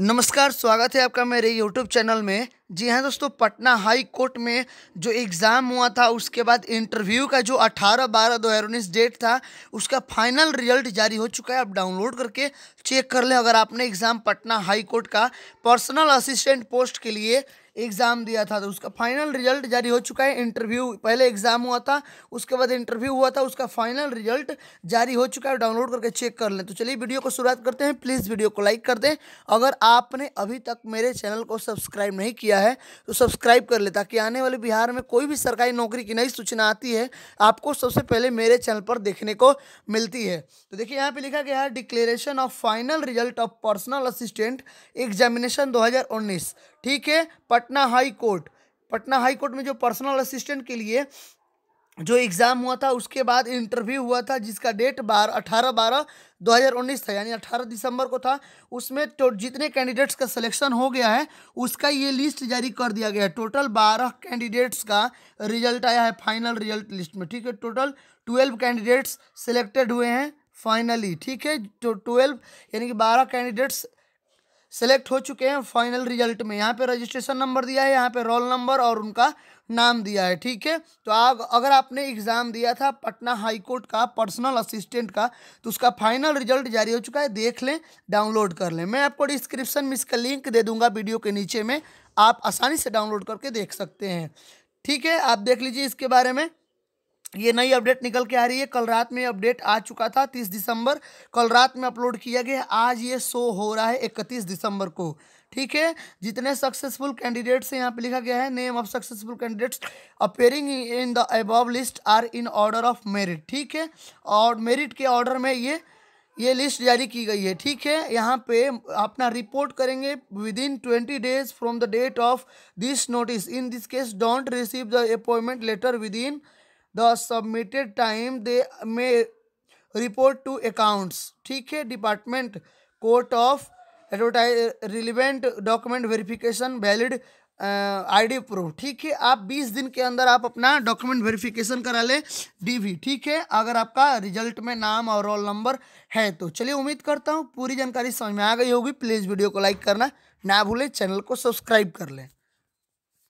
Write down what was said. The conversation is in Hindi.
नमस्कार स्वागत है आपका मेरे यूट्यूब चैनल में जी हाँ दोस्तों पटना हाई कोर्ट में जो एग्ज़ाम हुआ था उसके बाद इंटरव्यू का जो 18 बारह 2019 डेट था उसका फाइनल रिजल्ट जारी हो चुका है आप डाउनलोड करके चेक कर लें अगर आपने एग्ज़ाम पटना हाई कोर्ट का पर्सनल असिस्टेंट पोस्ट के लिए एग्ज़ाम दिया था तो उसका फाइनल रिजल्ट जारी हो चुका है इंटरव्यू पहले एग्ज़ाम हुआ था उसके बाद इंटरव्यू हुआ था उसका फाइनल रिजल्ट जारी हो चुका है डाउनलोड करके चेक कर लें तो चलिए वीडियो को शुरुआत करते हैं प्लीज़ वीडियो को लाइक कर दें अगर आपने अभी तक मेरे चैनल को सब्सक्राइब नहीं किया दिया है तो सब्सक्राइब कर ले ताकि आने वाले बिहार में कोई भी सरकारी नौकरी की नई सूचना आती है आपको सबसे पहले मेरे चैनल पर देखने को मिलती है तो देखिए यहाँ पे लिखा गया है declaration of final result of personal assistant examination दो ठीक है Patna high court Patna high court में जो पर्सनल असिस्टेंट के लिए जो एग्ज़ाम हुआ था उसके बाद इंटरव्यू हुआ था जिसका डेट बार अठारह बारह 2019 था यानी 18 दिसंबर को था उसमें तो जितने कैंडिडेट्स का सिलेक्शन हो गया है उसका ये लिस्ट जारी कर दिया गया है टोटल 12 कैंडिडेट्स का रिजल्ट आया है फाइनल रिजल्ट लिस्ट में ठीक है टोटल 12 कैंडिडेट्स सिलेक्टेड हुए हैं फाइनली ठीक है तो ट्वेल्व यानी कि बारह कैंडिडेट्स सेलेक्ट हो चुके हैं फाइनल रिजल्ट में यहाँ पे रजिस्ट्रेशन नंबर दिया है यहाँ पे रोल नंबर और उनका नाम दिया है ठीक है तो आप अगर आपने एग्ज़ाम दिया था पटना हाई कोर्ट का पर्सनल असिस्टेंट का तो उसका फाइनल रिजल्ट जारी हो चुका है देख लें डाउनलोड कर लें मैं आपको डिस्क्रिप्शन में इसका लिंक दे दूंगा वीडियो के नीचे में आप आसानी से डाउनलोड करके देख सकते हैं ठीक है आप देख लीजिए इसके बारे में ये नई अपडेट निकल के आ रही है कल रात में अपडेट आ चुका था 30 दिसंबर कल रात में अपलोड किया गया आज ये शो हो रहा है 31 दिसंबर को ठीक है जितने सक्सेसफुल कैंडिडेट्स हैं यहाँ पे लिखा गया है name of successful candidates appearing in the above list are in order of merit ठीक है और मेरिट के ऑर्डर में ये ये लिस्ट जारी की गई है ठीक है यहाँ पे अपना रिपोर्ट करेंगे within twenty days from the date of this notice in this case don't receive the appointment letter within the submitted time they may report to accounts ठीक है department court of advertise relevant document verification valid ID proof ठीक है आप 20 दिन के अंदर आप अपना डॉक्यूमेंट वेरिफिकेशन करा लें डीवी ठीक है अगर आपका रिजल्ट में नाम और रोल नंबर है तो चलिए उम्मीद करता हूँ पूरी जानकारी समझ में आ गई होगी प्लीज़ वीडियो को लाइक करना ना भूलें चैनल को सब्सक्राइब कर लें